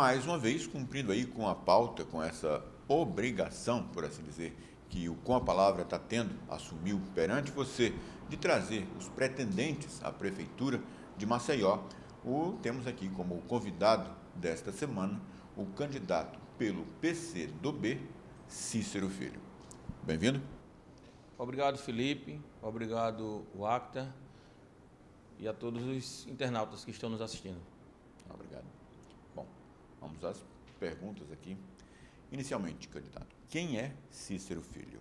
mais uma vez cumprindo aí com a pauta, com essa obrigação, por assim dizer, que o Com a Palavra está tendo, assumiu perante você, de trazer os pretendentes à Prefeitura de Maceió, o temos aqui como convidado desta semana o candidato pelo PC do B, Cícero Filho. Bem-vindo. Obrigado, Felipe. Obrigado, Wacta. E a todos os internautas que estão nos assistindo. Obrigado. Vamos às perguntas aqui. Inicialmente, candidato, quem é Cícero Filho?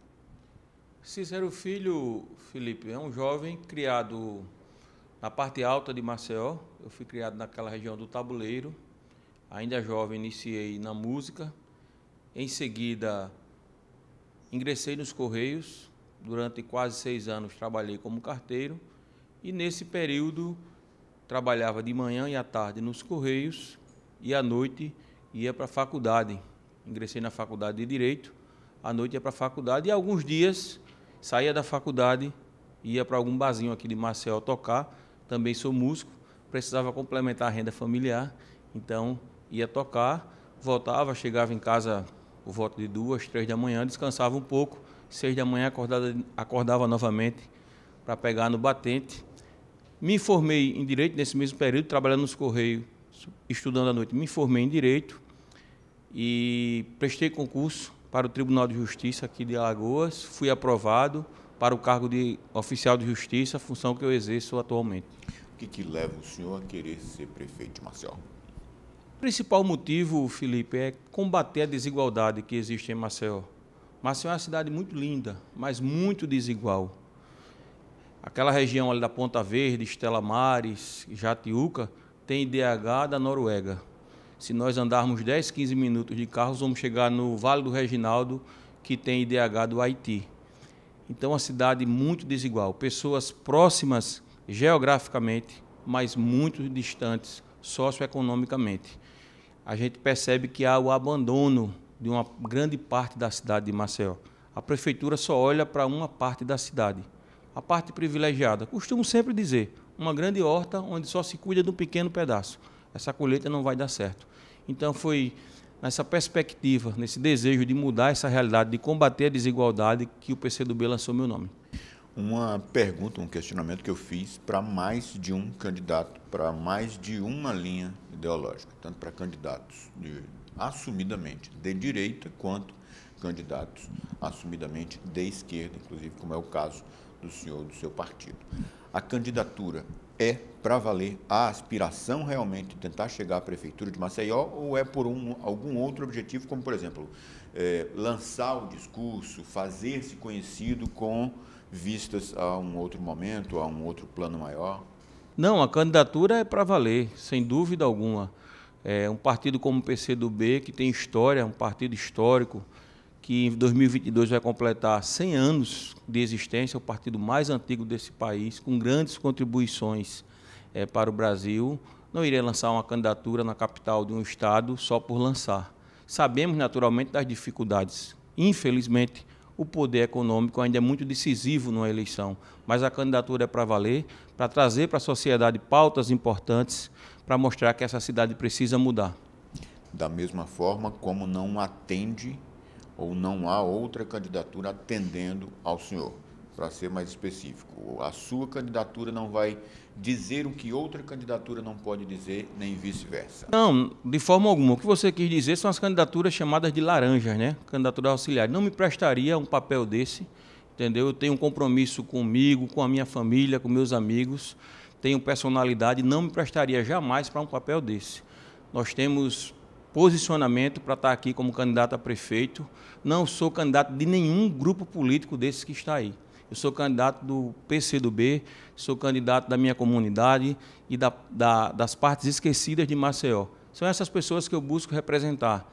Cícero Filho, Felipe, é um jovem criado na parte alta de Maceió. Eu fui criado naquela região do Tabuleiro. Ainda jovem, iniciei na música. Em seguida, ingressei nos Correios. Durante quase seis anos, trabalhei como carteiro. E nesse período, trabalhava de manhã e à tarde nos Correios e à noite ia para a faculdade. Ingressei na faculdade de Direito, à noite ia para a faculdade e alguns dias saía da faculdade, ia para algum barzinho aqui de Marcel tocar. Também sou músico, precisava complementar a renda familiar, então ia tocar, voltava, chegava em casa por volta de duas, três da manhã, descansava um pouco, seis da manhã acordava, acordava novamente para pegar no batente. Me formei em Direito nesse mesmo período, trabalhando nos Correios estudando à noite, me formei em Direito e prestei concurso para o Tribunal de Justiça aqui de Alagoas, fui aprovado para o cargo de oficial de justiça, função que eu exerço atualmente. O que, que leva o senhor a querer ser prefeito, Marcel? O principal motivo, Felipe, é combater a desigualdade que existe em Maceió. Maceió é uma cidade muito linda, mas muito desigual. Aquela região ali da Ponta Verde, Estela Mares, Jatiuca, tem IDH da Noruega. Se nós andarmos 10, 15 minutos de carro, vamos chegar no Vale do Reginaldo, que tem IDH do Haiti. Então, uma cidade muito desigual. Pessoas próximas geograficamente, mas muito distantes socioeconomicamente. A gente percebe que há o abandono de uma grande parte da cidade de Maceió. A prefeitura só olha para uma parte da cidade, a parte privilegiada. Costumo sempre dizer, uma grande horta onde só se cuida de um pequeno pedaço. Essa colheita não vai dar certo. Então foi nessa perspectiva, nesse desejo de mudar essa realidade, de combater a desigualdade, que o PCdoB lançou meu nome. Uma pergunta, um questionamento que eu fiz para mais de um candidato, para mais de uma linha ideológica, tanto para candidatos de, assumidamente de direita quanto candidatos assumidamente de esquerda, inclusive como é o caso do senhor do seu partido a candidatura é para valer a aspiração realmente de tentar chegar à prefeitura de Maceió ou é por um, algum outro objetivo, como por exemplo é, lançar o discurso, fazer-se conhecido com vistas a um outro momento, a um outro plano maior? Não, a candidatura é para valer, sem dúvida alguma. É um partido como o PCdoB, que tem história, um partido histórico, que em 2022 vai completar 100 anos de existência, o partido mais antigo desse país, com grandes contribuições é, para o Brasil. Não iria lançar uma candidatura na capital de um estado só por lançar. Sabemos, naturalmente, das dificuldades. Infelizmente, o poder econômico ainda é muito decisivo numa eleição, mas a candidatura é para valer, para trazer para a sociedade pautas importantes, para mostrar que essa cidade precisa mudar. Da mesma forma como não atende ou não há outra candidatura atendendo ao senhor? Para ser mais específico, a sua candidatura não vai dizer o que outra candidatura não pode dizer, nem vice-versa. Não, de forma alguma. O que você quis dizer são as candidaturas chamadas de laranjas, né? Candidatura auxiliar. Não me prestaria um papel desse, entendeu? Eu tenho um compromisso comigo, com a minha família, com meus amigos, tenho personalidade, não me prestaria jamais para um papel desse. Nós temos posicionamento para estar tá aqui como candidato a prefeito. Não sou candidato de nenhum grupo político desses que está aí. Eu sou candidato do PCdoB, sou candidato da minha comunidade e da, da, das partes esquecidas de Maceió. São essas pessoas que eu busco representar.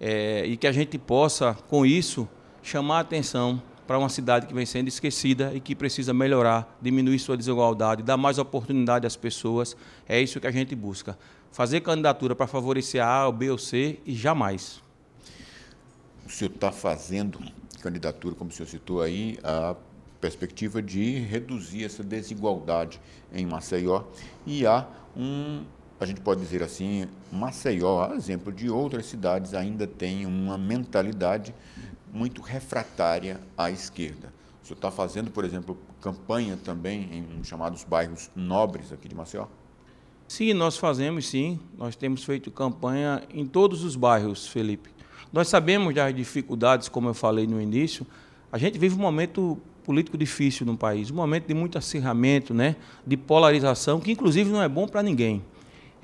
É, e que a gente possa, com isso, chamar a atenção para uma cidade que vem sendo esquecida e que precisa melhorar, diminuir sua desigualdade, dar mais oportunidade às pessoas. É isso que a gente busca fazer candidatura para favorecer a A, ou B ou C e jamais. O senhor está fazendo candidatura, como o senhor citou aí, a perspectiva de reduzir essa desigualdade em Maceió e há um, a gente pode dizer assim, Maceió, exemplo de outras cidades, ainda tem uma mentalidade muito refratária à esquerda. O senhor está fazendo, por exemplo, campanha também em chamados bairros nobres aqui de Maceió? Sim, nós fazemos sim. Nós temos feito campanha em todos os bairros, Felipe. Nós sabemos das dificuldades, como eu falei no início. A gente vive um momento político difícil no país, um momento de muito acirramento, né? de polarização, que inclusive não é bom para ninguém.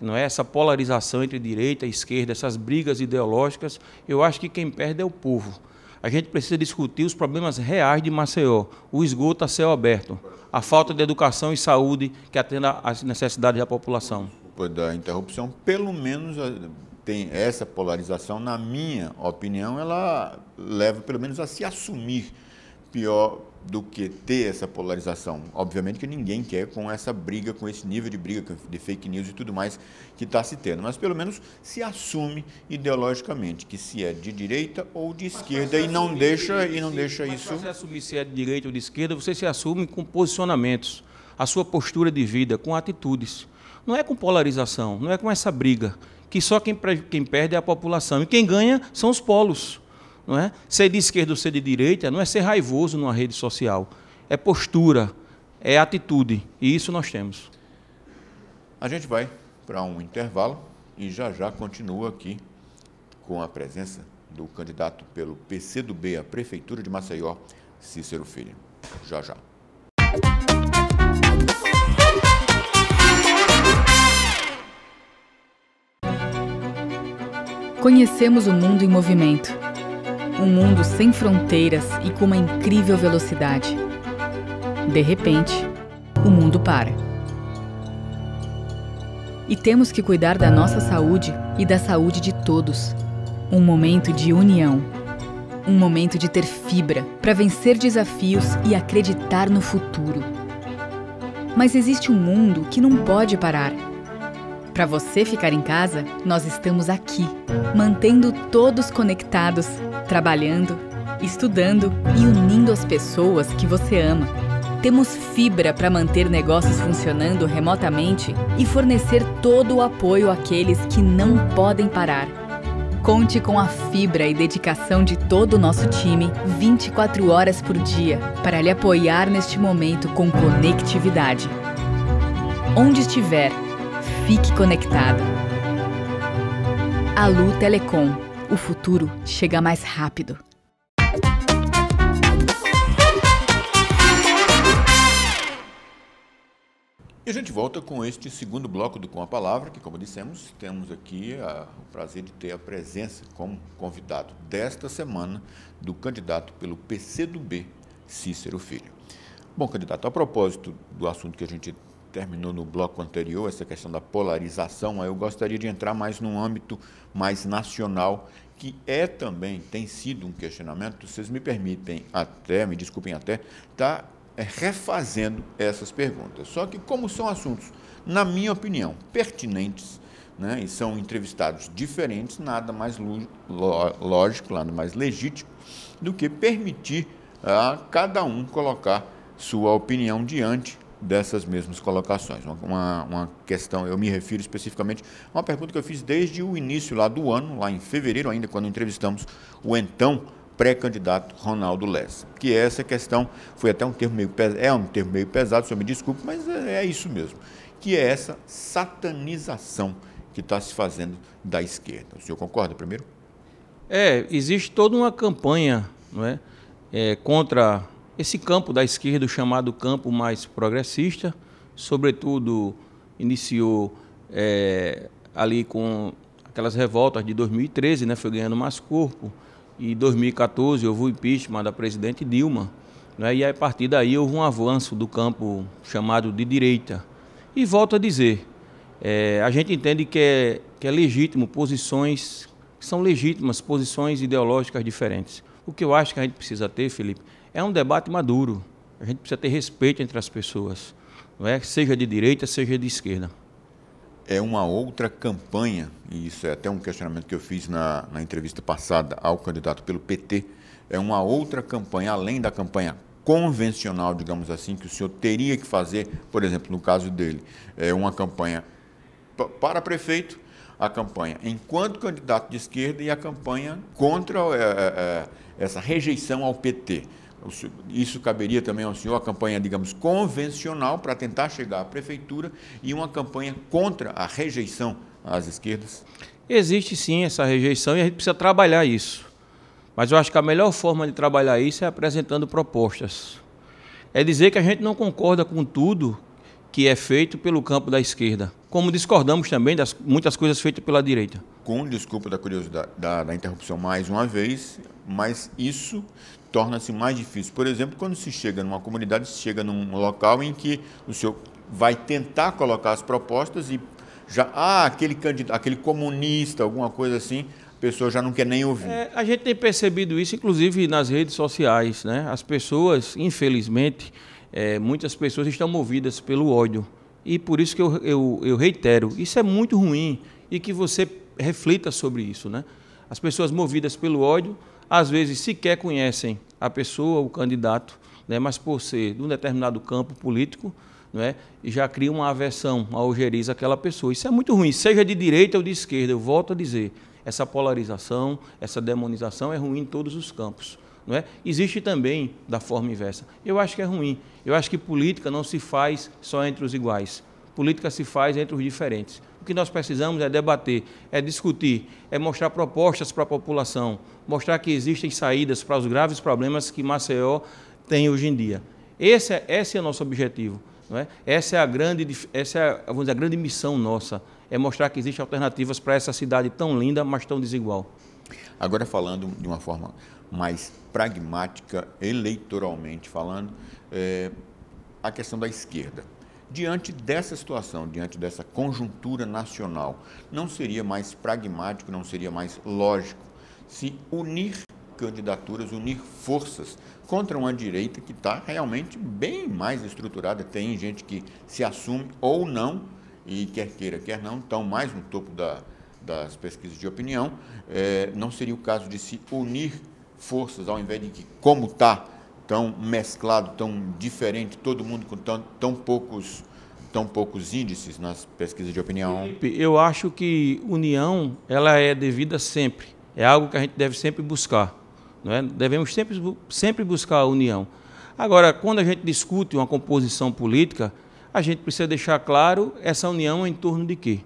Não é essa polarização entre direita e esquerda, essas brigas ideológicas, eu acho que quem perde é o povo. A gente precisa discutir os problemas reais de Maceió, o esgoto a céu aberto, a falta de educação e saúde que atenda às necessidades da população. Depois da interrupção, pelo menos eh, tem essa polarização, na minha opinião, ela leva pelo menos a se assumir pior, do que ter essa polarização. Obviamente que ninguém quer com essa briga, com esse nível de briga de fake news e tudo mais que está se tendo, mas pelo menos se assume ideologicamente que se é de direita ou de esquerda e não deixa e não deixa isso. Se você assumir se é de direita ou de esquerda, você se assume com posicionamentos, a sua postura de vida, com atitudes. Não é com polarização, não é com essa briga que só quem, quem perde é a população e quem ganha são os polos não é? Ser de esquerda ou ser de direita não é ser raivoso numa rede social. É postura, é atitude. E isso nós temos. A gente vai para um intervalo e já já continua aqui com a presença do candidato pelo PCdoB à Prefeitura de Maceió, Cícero Filho. Já já. Conhecemos o mundo em movimento um mundo sem fronteiras e com uma incrível velocidade. De repente, o mundo para. E temos que cuidar da nossa saúde e da saúde de todos. Um momento de união. Um momento de ter fibra para vencer desafios e acreditar no futuro. Mas existe um mundo que não pode parar para você ficar em casa, nós estamos aqui, mantendo todos conectados, trabalhando, estudando e unindo as pessoas que você ama. Temos fibra para manter negócios funcionando remotamente e fornecer todo o apoio àqueles que não podem parar. Conte com a fibra e dedicação de todo o nosso time 24 horas por dia para lhe apoiar neste momento com conectividade. Onde estiver, Fique conectado. A Lu Telecom. O futuro chega mais rápido. E a gente volta com este segundo bloco do Com a Palavra, que, como dissemos, temos aqui a, o prazer de ter a presença como convidado desta semana do candidato pelo PCdoB, Cícero Filho. Bom, candidato, a propósito do assunto que a gente terminou no bloco anterior, essa questão da polarização, aí eu gostaria de entrar mais num âmbito mais nacional, que é também, tem sido um questionamento, vocês me permitem até, me desculpem até, está é, refazendo essas perguntas. Só que como são assuntos, na minha opinião, pertinentes, né, e são entrevistados diferentes, nada mais lógico, nada mais legítimo do que permitir a cada um colocar sua opinião diante dessas mesmas colocações. Uma, uma, uma, questão, eu me refiro especificamente a uma pergunta que eu fiz desde o início lá do ano, lá em fevereiro ainda, quando entrevistamos o então pré-candidato Ronaldo Lessa, que é essa questão foi até um termo meio é um termo meio pesado, senhor me desculpe, mas é, é isso mesmo, que é essa satanização que está se fazendo da esquerda. O senhor concorda primeiro? É, existe toda uma campanha, não é, é contra esse campo da esquerda, chamado campo mais progressista, sobretudo iniciou é, ali com aquelas revoltas de 2013, né, foi ganhando mais corpo, e 2014 houve o impeachment da presidente Dilma, né, e a partir daí houve um avanço do campo chamado de direita. E volto a dizer, é, a gente entende que é, que é legítimo posições, que são legítimas posições ideológicas diferentes. O que eu acho que a gente precisa ter, Felipe, é um debate maduro. A gente precisa ter respeito entre as pessoas, não é? seja de direita, seja de esquerda. É uma outra campanha, e isso é até um questionamento que eu fiz na, na entrevista passada ao candidato pelo PT. É uma outra campanha, além da campanha convencional, digamos assim, que o senhor teria que fazer, por exemplo, no caso dele, é uma campanha para prefeito, a campanha enquanto candidato de esquerda e a campanha contra é, é, é essa rejeição ao PT. Isso caberia também ao senhor, a campanha, digamos, convencional para tentar chegar à prefeitura e uma campanha contra a rejeição às esquerdas? Existe sim essa rejeição e a gente precisa trabalhar isso. Mas eu acho que a melhor forma de trabalhar isso é apresentando propostas. É dizer que a gente não concorda com tudo que é feito pelo campo da esquerda como discordamos também das muitas coisas feitas pela direita. Com desculpa da curiosidade da, da interrupção mais uma vez, mas isso torna-se mais difícil. Por exemplo, quando se chega numa comunidade, se chega num local em que o senhor vai tentar colocar as propostas e já ah, aquele candidato, aquele comunista, alguma coisa assim, a pessoa já não quer nem ouvir. É, a gente tem percebido isso, inclusive nas redes sociais, né? As pessoas, infelizmente, é, muitas pessoas estão movidas pelo ódio. E por isso que eu, eu, eu reitero, isso é muito ruim e que você reflita sobre isso. Né? As pessoas movidas pelo ódio, às vezes sequer conhecem a pessoa, o candidato, né? mas por ser de um determinado campo político, né? já cria uma aversão, uma algeriza aquela pessoa. Isso é muito ruim, seja de direita ou de esquerda, eu volto a dizer. Essa polarização, essa demonização é ruim em todos os campos. Não é? Existe também da forma inversa. Eu acho que é ruim. Eu acho que política não se faz só entre os iguais. Política se faz entre os diferentes. O que nós precisamos é debater, é discutir, é mostrar propostas para a população, mostrar que existem saídas para os graves problemas que Maceió tem hoje em dia. Esse é, esse é o nosso objetivo. Não é? Essa é a grande, essa é, vamos dizer, a grande missão nossa, é mostrar que existem alternativas para essa cidade tão linda, mas tão desigual. Agora, falando de uma forma mais pragmática, eleitoralmente falando, é, a questão da esquerda. Diante dessa situação, diante dessa conjuntura nacional, não seria mais pragmático, não seria mais lógico se unir candidaturas, unir forças contra uma direita que está realmente bem mais estruturada. Tem gente que se assume ou não, e quer queira, quer não, estão mais no topo da, das pesquisas de opinião, é, não seria o caso de se unir forças, ao invés de que, como está tão mesclado, tão diferente, todo mundo com tão, tão poucos tão poucos índices nas pesquisas de opinião? Eu acho que união ela é devida sempre. É algo que a gente deve sempre buscar. Não é? Devemos sempre, sempre buscar a união. Agora, quando a gente discute uma composição política, a gente precisa deixar claro essa união em torno de quê?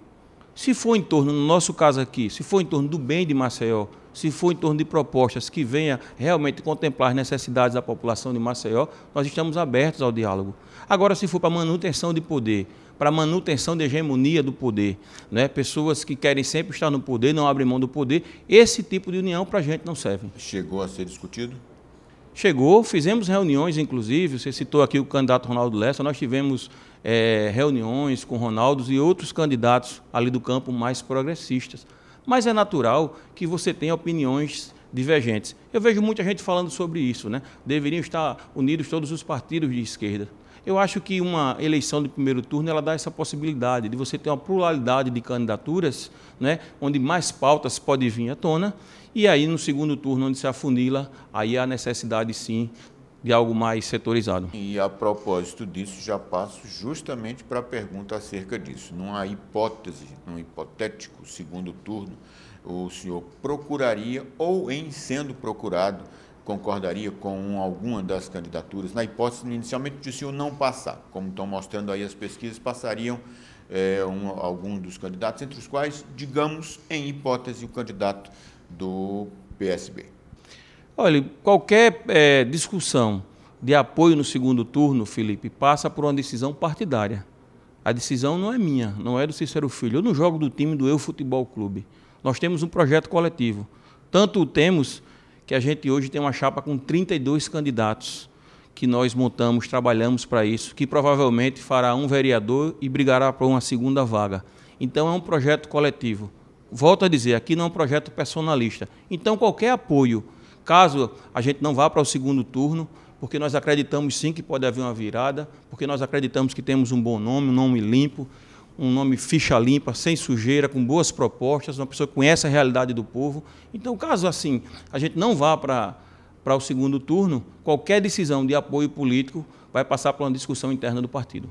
Se for em torno, no nosso caso aqui, se for em torno do bem de Maceió, se for em torno de propostas que venha realmente contemplar as necessidades da população de Maceió, nós estamos abertos ao diálogo. Agora, se for para manutenção de poder, para manutenção da hegemonia do poder, né? pessoas que querem sempre estar no poder, não abrem mão do poder, esse tipo de união para a gente não serve. Chegou a ser discutido? Chegou, fizemos reuniões, inclusive, você citou aqui o candidato Ronaldo Lessa, nós tivemos é, reuniões com Ronaldo e outros candidatos ali do campo mais progressistas. Mas é natural que você tenha opiniões divergentes. Eu vejo muita gente falando sobre isso, né? Deveriam estar unidos todos os partidos de esquerda. Eu acho que uma eleição de primeiro turno ela dá essa possibilidade de você ter uma pluralidade de candidaturas, né, onde mais pautas podem vir à tona, e aí no segundo turno, onde se afunila, aí há necessidade sim de algo mais setorizado. E a propósito disso, já passo justamente para a pergunta acerca disso. Não há hipótese, num hipotético segundo turno, o senhor procuraria ou em sendo procurado concordaria com alguma das candidaturas, na hipótese inicialmente de o senhor não passar, como estão mostrando aí as pesquisas, passariam é, um, algum dos candidatos, entre os quais, digamos, em hipótese, o candidato do PSB. Olha, qualquer é, discussão de apoio no segundo turno, Felipe, passa por uma decisão partidária. A decisão não é minha, não é do Cícero Filho. Eu não jogo do time do Eu Futebol Clube. Nós temos um projeto coletivo. Tanto o temos que a gente hoje tem uma chapa com 32 candidatos que nós montamos, trabalhamos para isso, que provavelmente fará um vereador e brigará por uma segunda vaga. Então é um projeto coletivo. Volto a dizer, aqui não é um projeto personalista. Então qualquer apoio caso a gente não vá para o segundo turno, porque nós acreditamos sim que pode haver uma virada, porque nós acreditamos que temos um bom nome, um nome limpo, um nome ficha limpa, sem sujeira, com boas propostas, uma pessoa que conhece a realidade do povo. Então, caso assim a gente não vá para, para o segundo turno, qualquer decisão de apoio político vai passar por uma discussão interna do partido.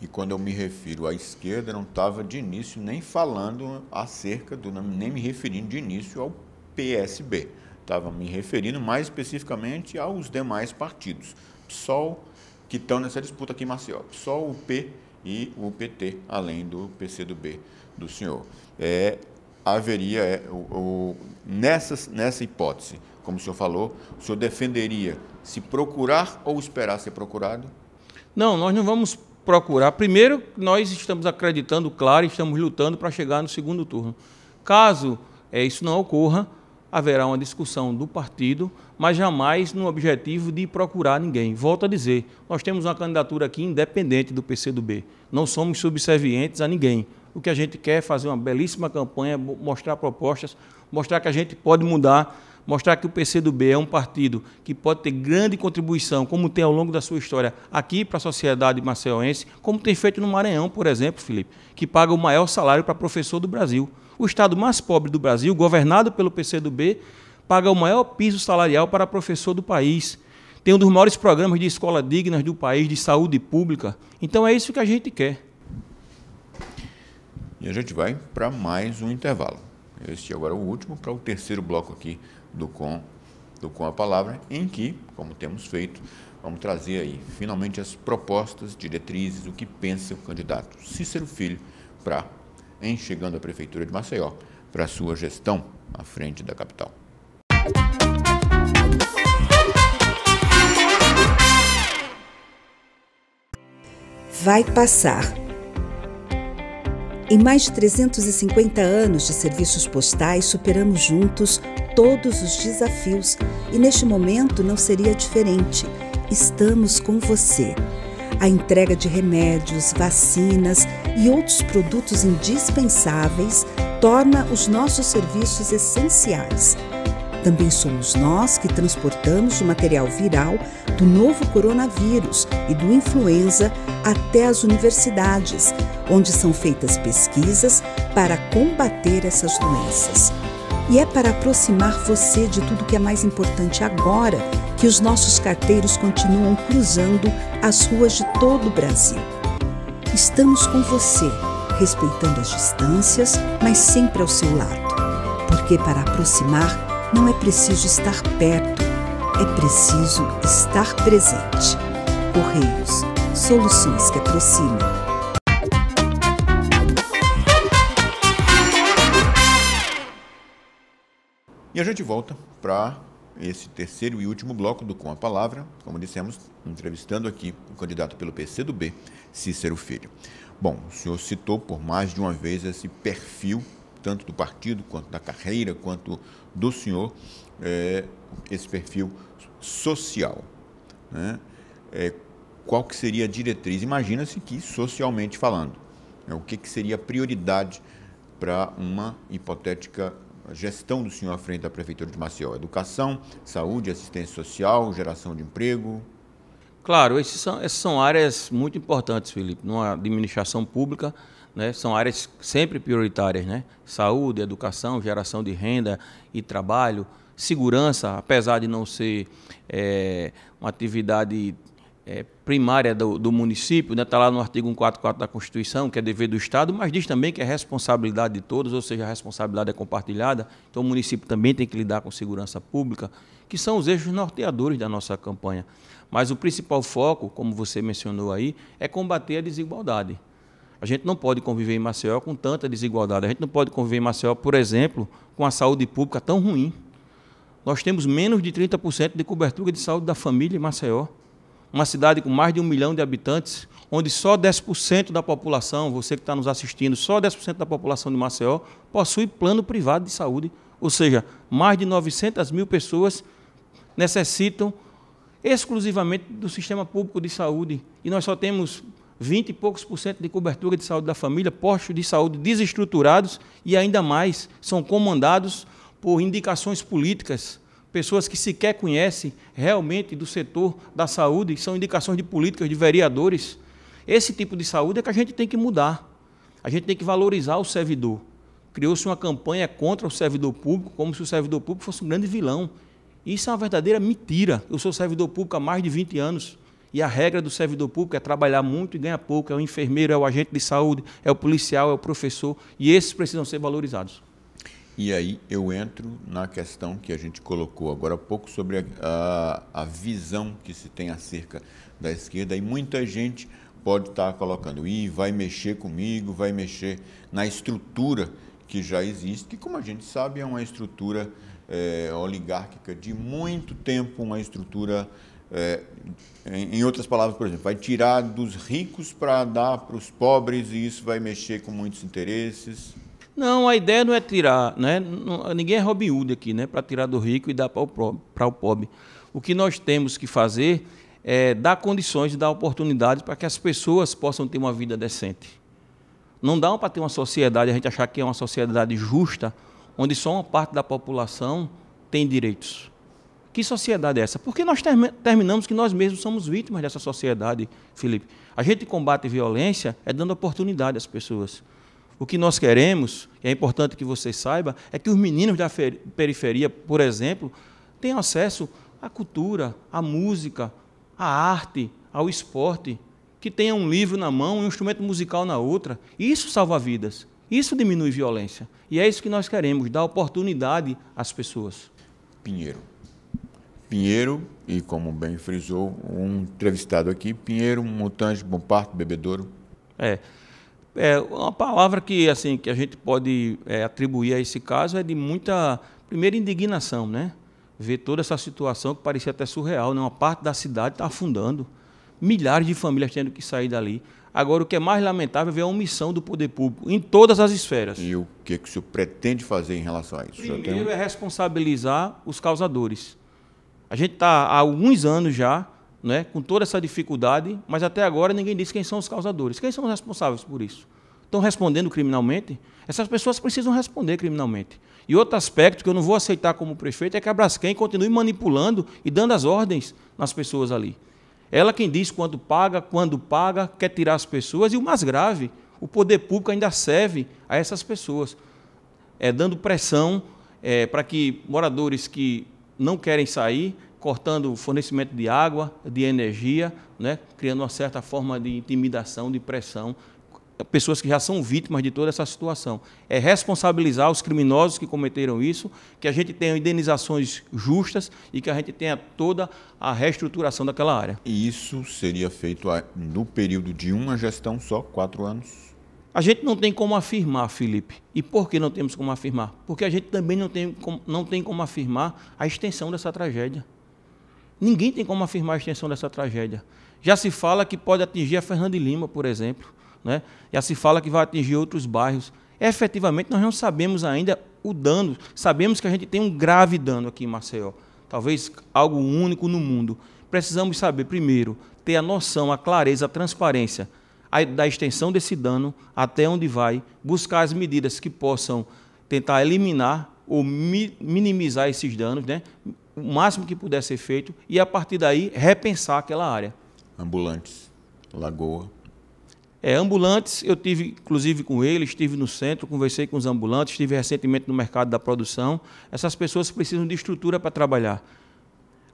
E quando eu me refiro à esquerda, não estava de início nem falando acerca do, nem me referindo de início ao PSB estava me referindo mais especificamente aos demais partidos, PSOL, que estão nessa disputa aqui em Maceió, o P e o PT, além do PCdoB do senhor. É, haveria, é, o, o, nessas, nessa hipótese, como o senhor falou, o senhor defenderia se procurar ou esperar ser procurado? Não, nós não vamos procurar. Primeiro, nós estamos acreditando, claro, estamos lutando para chegar no segundo turno. Caso é, isso não ocorra, haverá uma discussão do partido, mas jamais no objetivo de procurar ninguém. Volto a dizer, nós temos uma candidatura aqui independente do PCdoB. Não somos subservientes a ninguém. O que a gente quer é fazer uma belíssima campanha, mostrar propostas, mostrar que a gente pode mudar, mostrar que o PCdoB é um partido que pode ter grande contribuição, como tem ao longo da sua história, aqui para a sociedade maceoense, como tem feito no Maranhão, por exemplo, Felipe, que paga o maior salário para professor do Brasil. O estado mais pobre do Brasil, governado pelo PCdoB, paga o maior piso salarial para professor do país. Tem um dos maiores programas de escola dignas do país, de saúde pública. Então é isso que a gente quer. E a gente vai para mais um intervalo. Este é agora é o último para o terceiro bloco aqui do Com, do Com a Palavra, em que, como temos feito, vamos trazer aí finalmente as propostas, diretrizes, o que pensa o candidato Cícero Filho para em chegando à Prefeitura de Maceió para sua gestão à frente da capital. Vai passar. Em mais de 350 anos de serviços postais, superamos juntos todos os desafios e neste momento não seria diferente. Estamos com você a entrega de remédios, vacinas e outros produtos indispensáveis torna os nossos serviços essenciais. Também somos nós que transportamos o material viral do novo coronavírus e do influenza até as universidades, onde são feitas pesquisas para combater essas doenças e é para aproximar você de tudo que é mais importante agora que os nossos carteiros continuam cruzando as ruas de todo o Brasil. Estamos com você, respeitando as distâncias, mas sempre ao seu lado. Porque para aproximar não é preciso estar perto, é preciso estar presente. Correios, soluções que aproximam. E a gente volta para esse terceiro e último bloco do Com a Palavra, como dissemos, entrevistando aqui o candidato pelo PCdoB, Cícero Filho. Bom, o senhor citou por mais de uma vez esse perfil, tanto do partido, quanto da carreira, quanto do senhor, é, esse perfil social. Né? É, qual que seria a diretriz? Imagina-se que, socialmente falando, né, o que, que seria a prioridade para uma hipotética a gestão do senhor à frente da Prefeitura de Maceió? Educação, saúde, assistência social, geração de emprego? Claro, esses são, essas são áreas muito importantes, Felipe, numa administração pública. Né, são áreas sempre prioritárias, né? Saúde, educação, geração de renda e trabalho, segurança, apesar de não ser é, uma atividade é, primária do, do município, está né, tá lá no artigo 144 da Constituição, que é dever do Estado, mas diz também que é responsabilidade de todos, ou seja, a responsabilidade é compartilhada, então o município também tem que lidar com segurança pública, que são os eixos norteadores da nossa campanha. Mas o principal foco, como você mencionou aí, é combater a desigualdade. A gente não pode conviver em Maceió com tanta desigualdade. A gente não pode conviver em Maceió, por exemplo, com a saúde pública tão ruim. Nós temos menos de 30% de cobertura de saúde da família em Maceió uma cidade com mais de um milhão de habitantes, onde só 10% da população, você que está nos assistindo, só 10% da população de Maceió possui plano privado de saúde. Ou seja, mais de 900 mil pessoas necessitam exclusivamente do sistema público de saúde. E nós só temos 20 e poucos por cento de cobertura de saúde da família, postos de saúde desestruturados e ainda mais são comandados por indicações políticas pessoas que sequer conhecem realmente do setor da saúde, são indicações de políticas de vereadores. Esse tipo de saúde é que a gente tem que mudar. A gente tem que valorizar o servidor. Criou-se uma campanha contra o servidor público, como se o servidor público fosse um grande vilão. Isso é uma verdadeira mentira. Eu sou servidor público há mais de 20 anos. E a regra do servidor público é trabalhar muito e ganhar pouco. É o enfermeiro, é o agente de saúde, é o policial, é o professor. E esses precisam ser valorizados. E aí eu entro na questão que a gente colocou agora há pouco sobre a, a, a visão que se tem acerca da esquerda, e muita gente pode estar tá colocando, e vai mexer comigo, vai mexer na estrutura que já existe, que, como a gente sabe, é uma estrutura é, oligárquica de muito tempo, uma estrutura, é, em, em, outras palavras, por exemplo, vai tirar dos ricos para dar para os pobres, e isso vai mexer com muitos interesses. Não, a ideia não é tirar, né? ninguém é Robin Hood aqui, né? Para tirar do rico e dar para o pobre. O que nós temos que fazer é dar condições, dar oportunidades para que as pessoas possam ter uma vida decente. Não dá para ter uma sociedade, a gente achar que é uma sociedade justa, onde só uma parte da população tem direitos. Que sociedade é essa? Porque nós terminamos que nós mesmos somos vítimas dessa sociedade, Felipe. A gente combate violência é dando oportunidade às pessoas. O que nós queremos, e é importante que vocês saibam, é que os meninos da periferia, por exemplo, tenham acesso à cultura, à música, à arte, ao esporte, que tenham um livro na mão e um instrumento musical na outra. Isso salva vidas, isso diminui violência. E é isso que nós queremos, dar oportunidade às pessoas. Pinheiro. Pinheiro, e como bem frisou um entrevistado aqui, Pinheiro, Montante, Bom Parto, Bebedouro. É. É, uma palavra que, assim, que a gente pode é, atribuir a esse caso é de muita, primeiro, indignação, né? Ver toda essa situação que parecia até surreal, né? Uma parte da cidade está afundando, milhares de famílias tendo que sair dali. Agora, o que é mais lamentável é ver a omissão do poder público em todas as esferas. E o que, que o senhor pretende fazer em relação a isso? Primeiro é responsabilizar os causadores. A gente está há alguns anos já né, com toda essa dificuldade, mas até agora ninguém disse quem são os causadores, quem são os responsáveis por isso. Estão respondendo criminalmente? Essas pessoas precisam responder criminalmente. E outro aspecto que eu não vou aceitar como prefeito é que a Braskem continue manipulando e dando as ordens nas pessoas ali. Ela quem diz quanto paga, quando paga, quer tirar as pessoas e o mais grave, o poder público ainda serve a essas pessoas, é, dando pressão é, para que moradores que não querem sair cortando o fornecimento de água, de energia, né, criando uma certa forma de intimidação, de pressão, pessoas que já são vítimas de toda essa situação. É responsabilizar os criminosos que cometeram isso, que a gente tenha indenizações justas e que a gente tenha toda a reestruturação daquela área. E isso seria feito no período de uma gestão só, quatro anos? A gente não tem como afirmar, Felipe. E por que não temos como afirmar? Porque a gente também não tem como, não tem como afirmar a extensão dessa tragédia. Ninguém tem como afirmar a extensão dessa tragédia. Já se fala que pode atingir a Fernando Lima, por exemplo. Né? Já se fala que vai atingir outros bairros. Efetivamente, nós não sabemos ainda o dano. Sabemos que a gente tem um grave dano aqui em Maceió. Talvez algo único no mundo. Precisamos saber, primeiro, ter a noção, a clareza, a transparência da extensão desse dano, até onde vai, buscar as medidas que possam tentar eliminar ou minimizar esses danos, né? o máximo que puder ser feito e a partir daí repensar aquela área. Ambulantes, Lagoa. É, ambulantes, eu tive inclusive com eles, estive no centro, conversei com os ambulantes, estive recentemente no mercado da produção. Essas pessoas precisam de estrutura para trabalhar.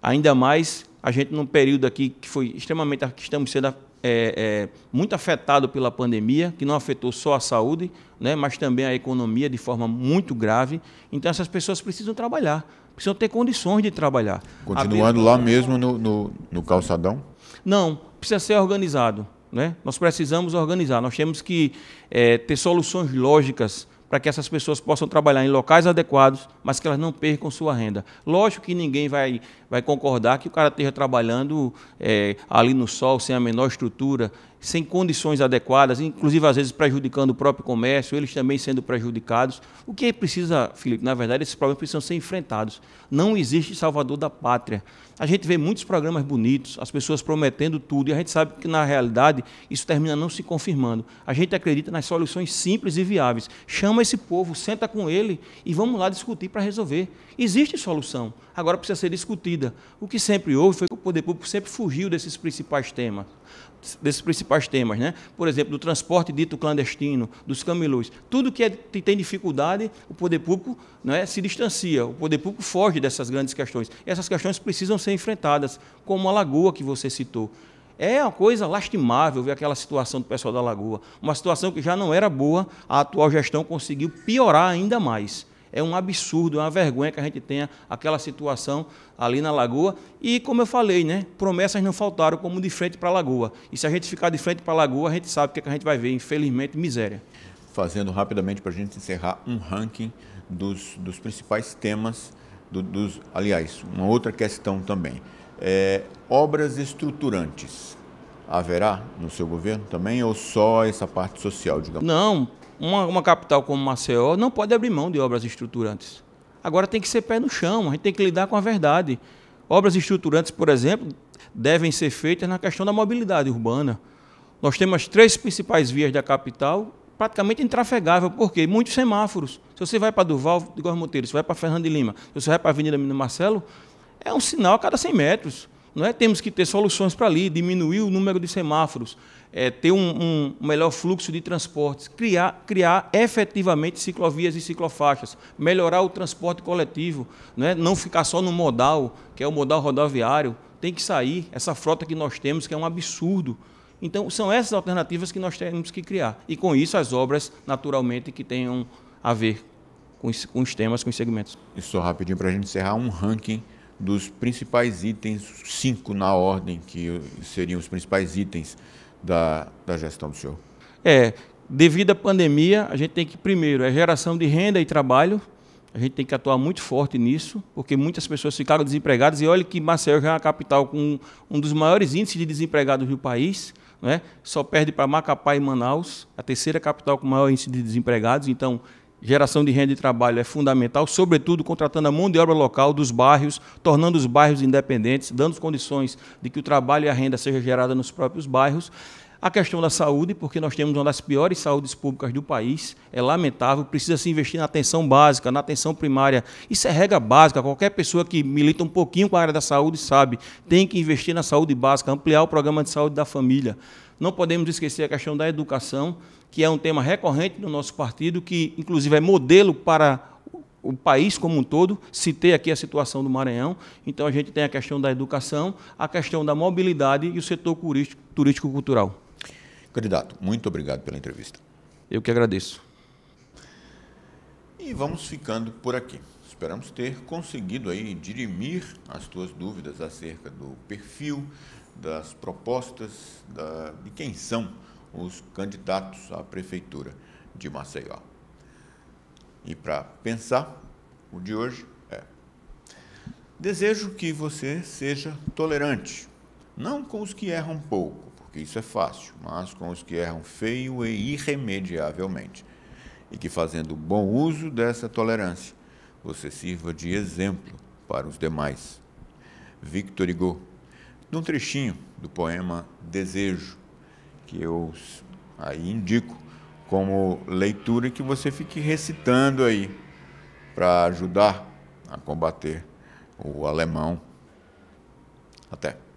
Ainda mais a gente num período aqui que foi extremamente, que estamos sendo é, é, muito afetado pela pandemia, que não afetou só a saúde, né, mas também a economia de forma muito grave. Então essas pessoas precisam trabalhar precisam ter condições de trabalhar. Continuando lá mesmo no, no, no calçadão? Não, precisa ser organizado. Né? Nós precisamos organizar, nós temos que é, ter soluções lógicas para que essas pessoas possam trabalhar em locais adequados, mas que elas não percam sua renda. Lógico que ninguém vai, vai concordar que o cara esteja trabalhando é, ali no sol, sem a menor estrutura sem condições adequadas, inclusive às vezes prejudicando o próprio comércio, eles também sendo prejudicados. O que precisa, Felipe, na verdade, esses problemas precisam ser enfrentados. Não existe salvador da pátria. A gente vê muitos programas bonitos, as pessoas prometendo tudo, e a gente sabe que na realidade isso termina não se confirmando. A gente acredita nas soluções simples e viáveis. Chama esse povo, senta com ele e vamos lá discutir para resolver. Existe solução, agora precisa ser discutida. O que sempre houve foi que o poder público sempre fugiu desses principais temas desses principais temas, né? Por exemplo, do transporte dito clandestino, dos camelôs, tudo que, é, que tem dificuldade, o poder público né, se distancia, o poder público foge dessas grandes questões. E essas questões precisam ser enfrentadas, como a lagoa que você citou. É uma coisa lastimável ver aquela situação do pessoal da lagoa, uma situação que já não era boa, a atual gestão conseguiu piorar ainda mais. É um absurdo, é uma vergonha que a gente tenha aquela situação ali na lagoa. E como eu falei, né, promessas não faltaram como de frente para a lagoa. E se a gente ficar de frente para a lagoa, a gente sabe o que, é que a gente vai ver, infelizmente, miséria. Fazendo rapidamente para a gente encerrar um ranking dos, dos principais temas, do, dos, aliás, uma outra questão também. É, obras estruturantes haverá no seu governo também ou só essa parte social, digamos? Não, uma, uma capital como Maceió não pode abrir mão de obras estruturantes. Agora tem que ser pé no chão, a gente tem que lidar com a verdade. Obras estruturantes, por exemplo, devem ser feitas na questão da mobilidade urbana. Nós temos três principais vias da capital praticamente intrafegável, por quê? muitos semáforos. Se você vai para Duval de Monteiro, se vai para Fernando de Lima, se você vai para a Avenida Mino Marcelo, é um sinal a cada 100 metros. Não é? Temos que ter soluções para ali, diminuir o número de semáforos, é, ter um, um, melhor fluxo de transportes, criar, criar efetivamente ciclovias e ciclofaixas, melhorar o transporte coletivo, não, é? não ficar só no modal, que é o modal rodoviário, tem que sair essa frota que nós temos, que é um absurdo. Então, são essas alternativas que nós temos que criar. E com isso, as obras, naturalmente, que tenham a ver com os, com os temas, com os segmentos. Isso só rapidinho para a gente encerrar um ranking dos principais itens, cinco na ordem, que seriam os principais itens da, da gestão do senhor? É, devido à pandemia, a gente tem que, primeiro, é geração de renda e trabalho, a gente tem que atuar muito forte nisso, porque muitas pessoas ficaram desempregadas, e olha que Maceió já é uma capital com um dos maiores índices de desempregados do país, né? só perde para Macapá e Manaus, a terceira capital com maior índice de desempregados, então Geração de renda e trabalho é fundamental, sobretudo contratando a mão de obra local dos bairros, tornando os bairros independentes, dando condições de que o trabalho e a renda seja gerada nos próprios bairros a questão da saúde, porque nós temos uma das piores saúdes públicas do país, é lamentável, precisa se investir na atenção básica, na atenção primária. Isso é regra básica, qualquer pessoa que milita um pouquinho com a área da saúde sabe, tem que investir na saúde básica, ampliar o programa de saúde da família. Não podemos esquecer a questão da educação, que é um tema recorrente no nosso partido, que inclusive é modelo para o país como um todo, citei aqui a situação do Maranhão, então a gente tem a questão da educação, a questão da mobilidade e o setor turístico-cultural. Candidato, muito obrigado pela entrevista. Eu que agradeço. E vamos ficando por aqui. Esperamos ter conseguido aí dirimir as tuas dúvidas acerca do perfil, das propostas, da, de quem são os candidatos à prefeitura de Maceió. E para pensar, o de hoje é: desejo que você seja tolerante, não com os que erram pouco porque isso é fácil, mas com os que erram feio e irremediavelmente, e que fazendo bom uso dessa tolerância, você sirva de exemplo para os demais. Victor Hugo, num trechinho do poema Desejo, que eu aí indico como leitura que você fique recitando aí para ajudar a combater o alemão. Até.